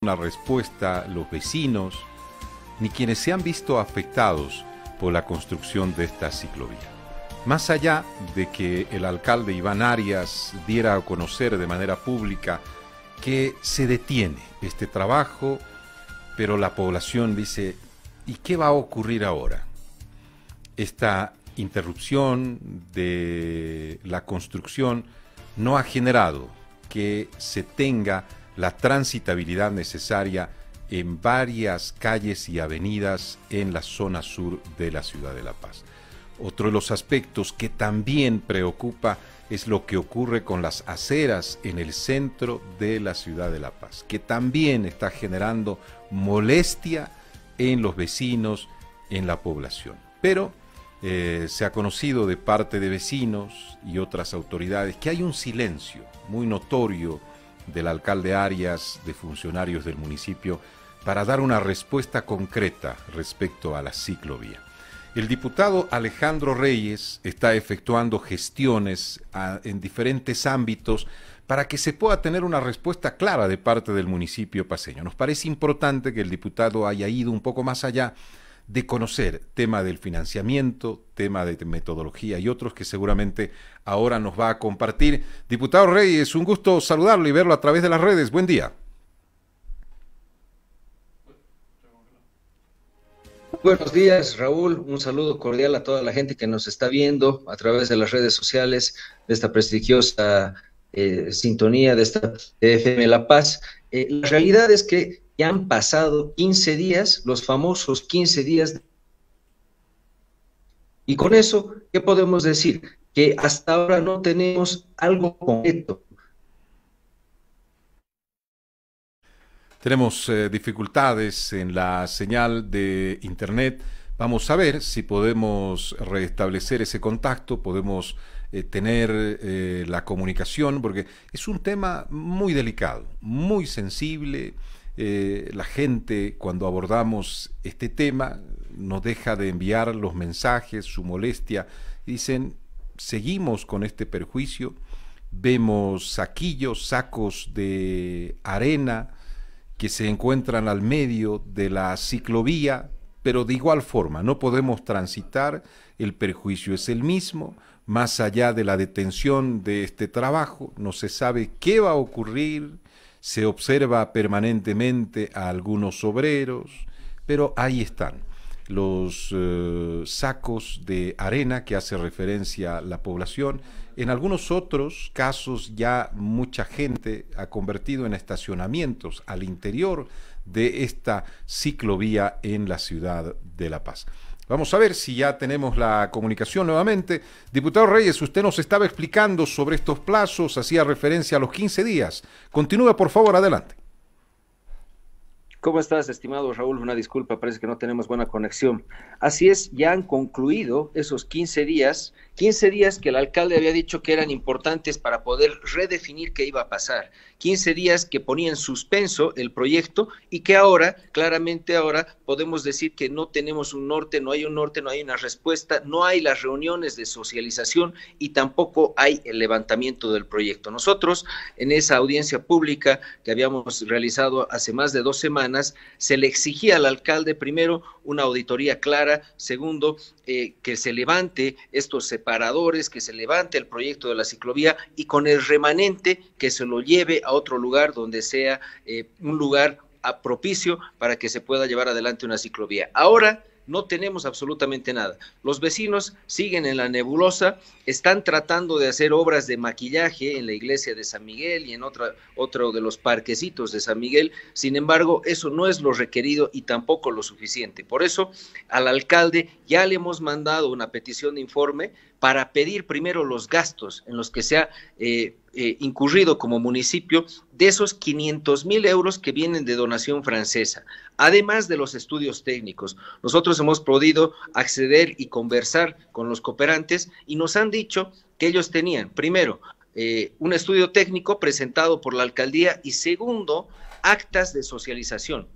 una respuesta los vecinos, ni quienes se han visto afectados por la construcción de esta ciclovía. Más allá de que el alcalde Iván Arias diera a conocer de manera pública que se detiene este trabajo, pero la población dice, ¿y qué va a ocurrir ahora? Esta interrupción de la construcción no ha generado que se tenga la transitabilidad necesaria en varias calles y avenidas en la zona sur de la ciudad de La Paz. Otro de los aspectos que también preocupa es lo que ocurre con las aceras en el centro de la ciudad de La Paz, que también está generando molestia en los vecinos, en la población. Pero eh, se ha conocido de parte de vecinos y otras autoridades que hay un silencio muy notorio del alcalde Arias, de funcionarios del municipio, para dar una respuesta concreta respecto a la ciclovía. El diputado Alejandro Reyes está efectuando gestiones ah, en diferentes ámbitos para que se pueda tener una respuesta clara de parte del municipio paseño. Nos parece importante que el diputado haya ido un poco más allá de conocer tema del financiamiento, tema de metodología y otros que seguramente ahora nos va a compartir. Diputado Reyes, un gusto saludarlo y verlo a través de las redes. Buen día. Buenos días, Raúl. Un saludo cordial a toda la gente que nos está viendo a través de las redes sociales de esta prestigiosa eh, sintonía de esta FM La Paz. Eh, la realidad es que ya han pasado 15 días, los famosos 15 días. Y con eso, ¿qué podemos decir? Que hasta ahora no tenemos algo concreto. Tenemos eh, dificultades en la señal de Internet. Vamos a ver si podemos restablecer ese contacto, podemos eh, tener eh, la comunicación, porque es un tema muy delicado, muy sensible. Eh, la gente cuando abordamos este tema nos deja de enviar los mensajes, su molestia. Dicen, seguimos con este perjuicio, vemos saquillos, sacos de arena que se encuentran al medio de la ciclovía, pero de igual forma no podemos transitar, el perjuicio es el mismo, más allá de la detención de este trabajo, no se sabe qué va a ocurrir, se observa permanentemente a algunos obreros, pero ahí están los eh, sacos de arena que hace referencia a la población. En algunos otros casos ya mucha gente ha convertido en estacionamientos al interior de esta ciclovía en la ciudad de La Paz. Vamos a ver si ya tenemos la comunicación nuevamente. Diputado Reyes, usted nos estaba explicando sobre estos plazos, hacía referencia a los 15 días. Continúa, por favor, adelante. ¿Cómo estás, estimado Raúl? Una disculpa, parece que no tenemos buena conexión. Así es, ya han concluido esos 15 días, 15 días que el alcalde había dicho que eran importantes para poder redefinir qué iba a pasar, 15 días que ponían en suspenso el proyecto y que ahora, claramente ahora, podemos decir que no tenemos un norte, no hay un norte, no hay una respuesta, no hay las reuniones de socialización y tampoco hay el levantamiento del proyecto. Nosotros, en esa audiencia pública que habíamos realizado hace más de dos semanas, se le exigía al alcalde, primero, una auditoría clara, segundo, eh, que se levante estos separadores, que se levante el proyecto de la ciclovía y con el remanente que se lo lleve a otro lugar donde sea eh, un lugar propicio para que se pueda llevar adelante una ciclovía. Ahora no tenemos absolutamente nada. Los vecinos siguen en la nebulosa, están tratando de hacer obras de maquillaje en la iglesia de San Miguel y en otro de los parquecitos de San Miguel. Sin embargo, eso no es lo requerido y tampoco lo suficiente. Por eso, al alcalde ya le hemos mandado una petición de informe para pedir primero los gastos en los que se ha eh, eh, incurrido como municipio de esos 500 mil euros que vienen de donación francesa, además de los estudios técnicos. Nosotros hemos podido acceder y conversar con los cooperantes y nos han dicho que ellos tenían, primero, eh, un estudio técnico presentado por la alcaldía y segundo, actas de socialización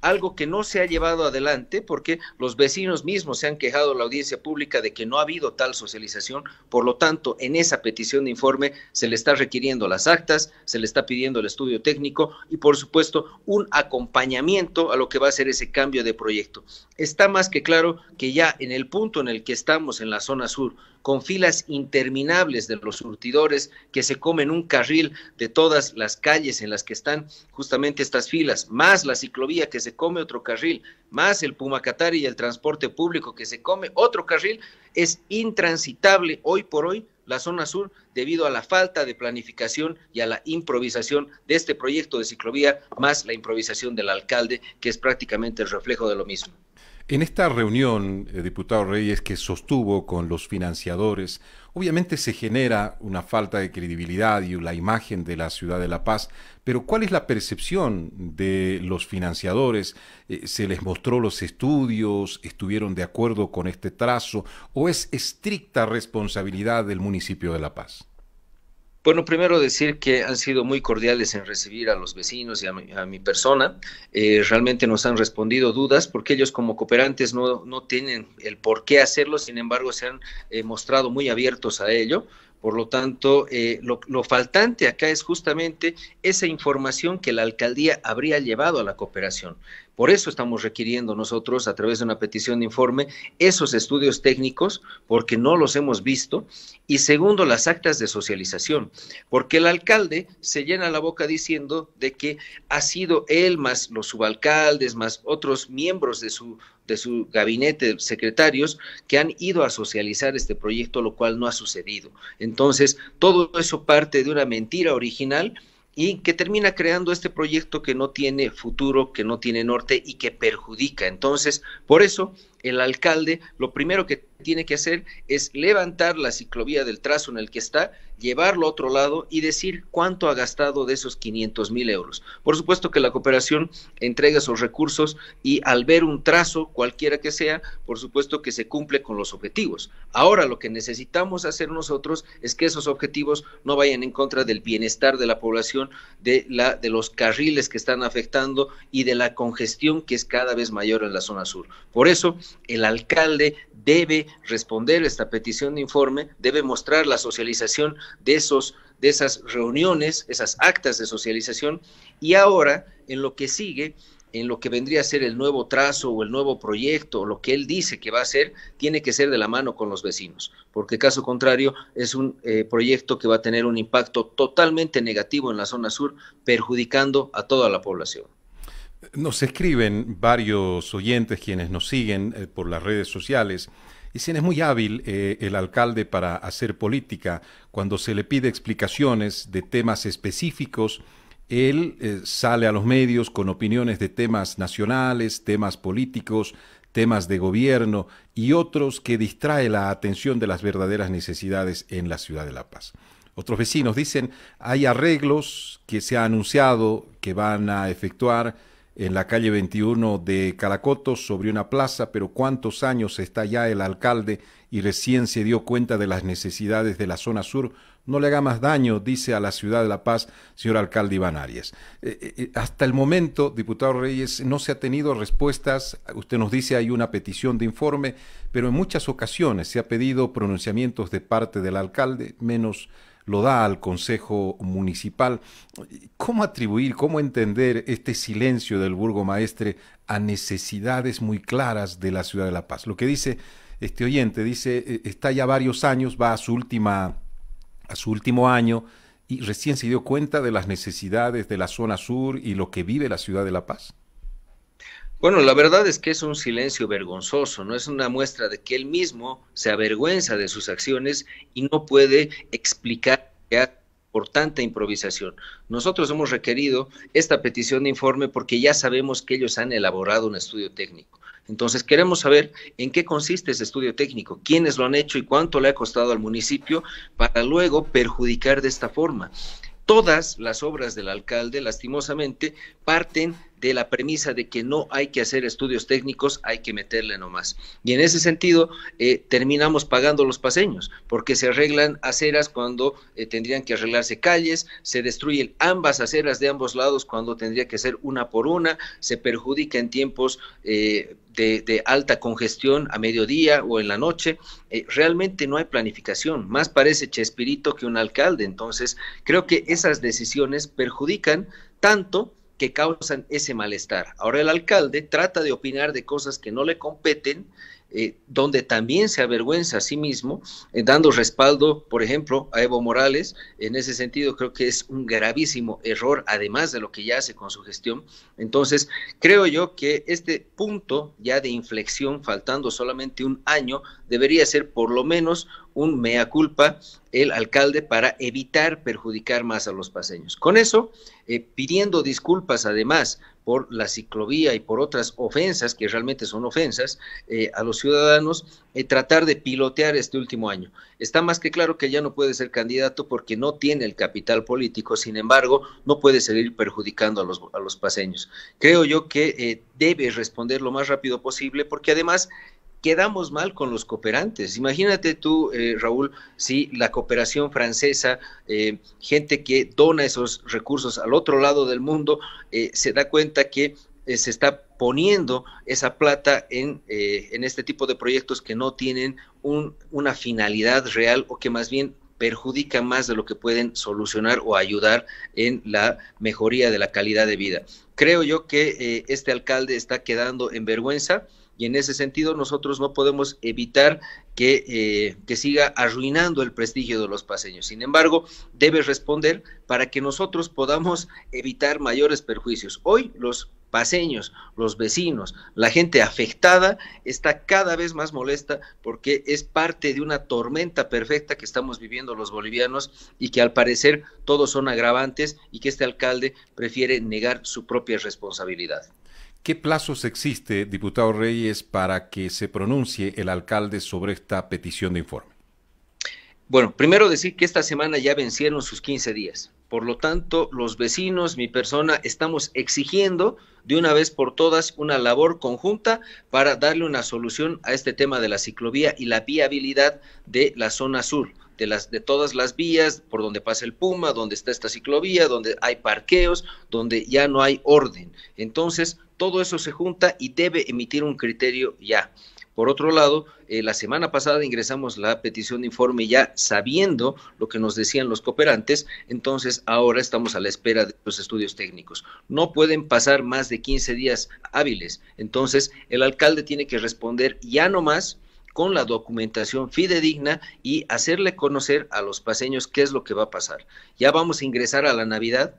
algo que no se ha llevado adelante porque los vecinos mismos se han quejado a la audiencia pública de que no ha habido tal socialización, por lo tanto, en esa petición de informe se le está requiriendo las actas, se le está pidiendo el estudio técnico y, por supuesto, un acompañamiento a lo que va a ser ese cambio de proyecto. Está más que claro que ya en el punto en el que estamos en la zona sur, con filas interminables de los surtidores que se comen un carril de todas las calles en las que están justamente estas filas, más la ciclovía que se come otro carril, más el Pumacatari y el transporte público que se come otro carril, es intransitable hoy por hoy la zona sur debido a la falta de planificación y a la improvisación de este proyecto de ciclovía, más la improvisación del alcalde, que es prácticamente el reflejo de lo mismo. En esta reunión, eh, diputado Reyes, que sostuvo con los financiadores, obviamente se genera una falta de credibilidad y la imagen de la ciudad de La Paz, pero ¿cuál es la percepción de los financiadores? Eh, ¿Se les mostró los estudios? ¿Estuvieron de acuerdo con este trazo? ¿O es estricta responsabilidad del municipio de La Paz? Bueno, primero decir que han sido muy cordiales en recibir a los vecinos y a mi, persona. Eh, realmente nos han respondido dudas porque ellos como cooperantes no, tienen el por qué hacerlo, sin embargo se han eh, mostrado muy abiertos a ello. Por lo tanto, eh, lo, faltante acá es justamente esa información que la alcaldía habría llevado a la cooperación. Por eso estamos requiriendo nosotros, a través de una petición de informe, esos estudios técnicos, porque no los hemos visto. Y segundo, las actas de socialización, porque el alcalde se llena la boca diciendo de que ha sido él, más los subalcaldes, más otros miembros de su de su gabinete secretarios que han ido a socializar este proyecto, lo cual no ha sucedido. Entonces, todo eso parte de una mentira original y que termina creando este proyecto que no tiene futuro, que no tiene norte y que perjudica. Entonces, por eso el alcalde lo primero que tiene que hacer es levantar la ciclovía del trazo en el que está, llevarlo a otro lado y decir cuánto ha gastado de esos 500 mil euros. Por supuesto que la cooperación entrega sus recursos y al ver un trazo, cualquiera que sea, por supuesto que se cumple con los objetivos. Ahora lo que necesitamos hacer nosotros es que esos objetivos no vayan en contra del bienestar de la población, de, la, de los carriles que están afectando y de la congestión que es cada vez mayor en la zona sur. Por eso el alcalde debe responder esta petición de informe debe mostrar la socialización de, esos, de esas reuniones, esas actas de socialización, y ahora en lo que sigue, en lo que vendría a ser el nuevo trazo o el nuevo proyecto, lo que él dice que va a hacer, tiene que ser de la mano con los vecinos, porque caso contrario es un eh, proyecto que va a tener un impacto totalmente negativo en la zona sur, perjudicando a toda la población. Nos escriben varios oyentes quienes nos siguen eh, por las redes sociales Dicen es muy hábil eh, el alcalde para hacer política. Cuando se le pide explicaciones de temas específicos, él eh, sale a los medios con opiniones de temas nacionales, temas políticos, temas de gobierno y otros que distrae la atención de las verdaderas necesidades en la ciudad de La Paz. Otros vecinos dicen, hay arreglos que se ha anunciado que van a efectuar en la calle 21 de Calacotos, sobre una plaza, pero cuántos años está ya el alcalde y recién se dio cuenta de las necesidades de la zona sur, no le haga más daño, dice a la ciudad de La Paz, señor alcalde Iván Arias. Eh, eh, eh, hasta el momento, diputado Reyes, no se ha tenido respuestas, usted nos dice hay una petición de informe, pero en muchas ocasiones se ha pedido pronunciamientos de parte del alcalde, menos lo da al Consejo Municipal. ¿Cómo atribuir, cómo entender este silencio del burgo maestre a necesidades muy claras de la ciudad de La Paz? Lo que dice este oyente, dice, eh, está ya varios años, va a su última a su último año y recién se dio cuenta de las necesidades de la zona sur y lo que vive la ciudad de La Paz. Bueno, la verdad es que es un silencio vergonzoso, no es una muestra de que él mismo se avergüenza de sus acciones y no puede explicar por tanta improvisación. Nosotros hemos requerido esta petición de informe porque ya sabemos que ellos han elaborado un estudio técnico. Entonces queremos saber en qué consiste ese estudio técnico, quiénes lo han hecho y cuánto le ha costado al municipio para luego perjudicar de esta forma todas las obras del alcalde, lastimosamente, parten de la premisa de que no hay que hacer estudios técnicos, hay que meterle nomás. Y en ese sentido, eh, terminamos pagando los paseños, porque se arreglan aceras cuando eh, tendrían que arreglarse calles, se destruyen ambas aceras de ambos lados cuando tendría que ser una por una, se perjudica en tiempos eh, de, alta congestión a mediodía o en la noche. realmente no hay planificación, más parece Chespirito que un alcalde. Entonces, creo que esas decisiones perjudican tanto que causan ese malestar. Ahora el alcalde trata de opinar de cosas que no le competen eh, donde también se avergüenza a sí mismo, eh, dando respaldo, por ejemplo, a Evo Morales. En ese sentido, creo que es un gravísimo error, además de lo que ya hace con su gestión. Entonces, creo yo que este punto ya de inflexión, faltando solamente un año, debería ser por lo menos un mea culpa el alcalde para evitar perjudicar más a los paseños. Con eso, eh, pidiendo disculpas además por la ciclovía y por otras ofensas, que realmente son ofensas, eh, a los ciudadanos, eh, tratar de pilotear este último año. Está más que claro que ya no puede ser candidato porque no tiene el capital político, sin embargo, no puede seguir perjudicando a los, a los paseños. Creo yo que eh, debe responder lo más rápido posible porque además quedamos mal con los cooperantes. Imagínate tú, eh, Raúl, si la cooperación francesa, eh, gente que dona esos recursos al otro lado del mundo, eh, se da cuenta que se está poniendo esa plata en, en, este tipo de proyectos que no tienen una finalidad real o que más bien perjudica más de lo que pueden solucionar o ayudar en la mejoría de la calidad de vida. Creo yo que este alcalde está quedando en vergüenza y en ese sentido nosotros no podemos evitar eh, que, siga arruinando el prestigio de los paseños. Sin embargo, debe responder para que nosotros podamos evitar mayores perjuicios. Hoy los paseños, los vecinos, la gente afectada está cada vez más molesta porque es parte de una tormenta perfecta que estamos viviendo los bolivianos y que al parecer todos son agravantes y que este alcalde prefiere negar su propia responsabilidad. ¿Qué plazos existe, diputado Reyes, para que se pronuncie el alcalde sobre esta petición de informe? Bueno, primero decir que esta semana ya vencieron sus 15 días. Por lo tanto, los vecinos, mi persona, estamos exigiendo de una vez por todas una labor conjunta para darle una solución a este tema de la ciclovía y la viabilidad de la zona sur, de, las, de todas las vías por donde pasa el Puma, donde está esta ciclovía, donde hay parqueos, donde ya no hay orden. Entonces, todo eso se junta y debe emitir un criterio ya. Por otro lado, eh, la semana pasada ingresamos la petición de informe ya sabiendo lo que nos decían los cooperantes, entonces ahora estamos a la espera de los estudios técnicos. No pueden pasar más de 15 días hábiles, entonces el alcalde tiene que responder ya no más con la documentación fidedigna y hacerle conocer a los paseños qué es lo que va a pasar. Ya vamos a ingresar a la Navidad,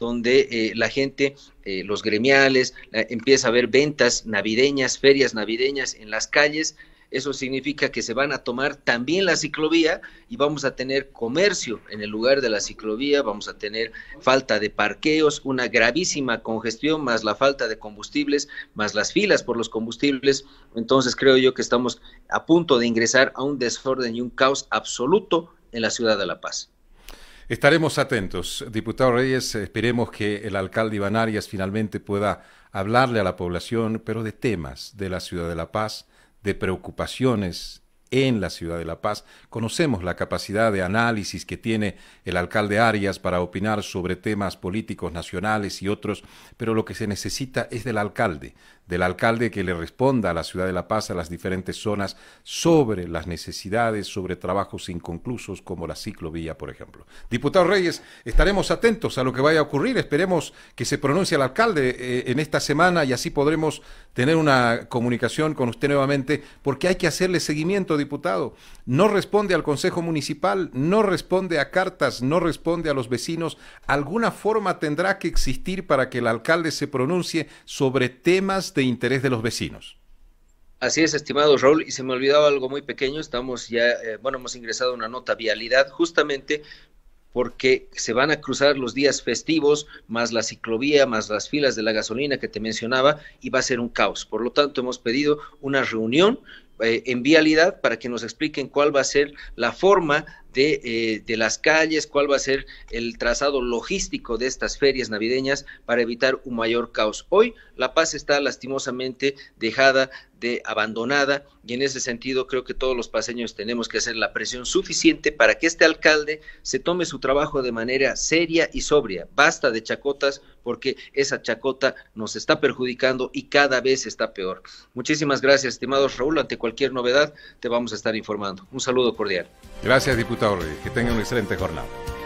donde eh, la gente, eh, los gremiales, eh, empieza a ver ventas navideñas, ferias navideñas en las calles, eso significa que se van a tomar también la ciclovía y vamos a tener comercio en el lugar de la ciclovía, vamos a tener falta de parqueos, una gravísima congestión, más la falta de combustibles, más las filas por los combustibles. Entonces creo yo que estamos a punto de ingresar a un desorden y un caos absoluto en la ciudad de La Paz. Estaremos atentos. Diputado Reyes, esperemos que el alcalde Iván Arias finalmente pueda hablarle a la población, pero de temas de la ciudad de La Paz de preocupaciones en la ciudad de La Paz. Conocemos la capacidad de análisis que tiene el alcalde Arias para opinar sobre temas políticos nacionales y otros, pero lo que se necesita es del alcalde, del alcalde que le responda a la ciudad de La Paz, a las diferentes zonas, sobre las necesidades, sobre trabajos inconclusos como la ciclovía, por ejemplo. Diputado Reyes, estaremos atentos a lo que vaya a ocurrir, esperemos que se pronuncie el alcalde eh, en esta semana y así podremos tener una comunicación con usted nuevamente, porque hay que hacerle seguimiento, diputado. No responde al Consejo Municipal, no responde a cartas, no responde a los vecinos. Alguna forma tendrá que existir para que el alcalde se pronuncie sobre temas de interés de los vecinos. Así es, estimado Raúl, y se me olvidaba algo muy pequeño, estamos ya, eh, bueno, hemos ingresado una nota vialidad justamente porque se van a cruzar los días festivos, más la ciclovía, más las filas de la gasolina que te mencionaba, y va a ser un caos. Por lo tanto, hemos pedido una reunión eh, en vialidad para que nos expliquen cuál va a ser la forma de, eh, de, las calles, cuál va a ser el trazado logístico de estas ferias navideñas para evitar un mayor caos. Hoy La Paz está lastimosamente dejada de abandonada y en ese sentido creo que todos los paseños tenemos que hacer la presión suficiente para que este alcalde se tome su trabajo de manera seria y sobria. Basta de chacotas, porque esa chacota nos está perjudicando y cada vez está peor. Muchísimas gracias, estimados Raúl. Ante cualquier novedad te vamos a estar informando. Un saludo cordial. Gracias, diputado Reyes. Que tenga una excelente jornada.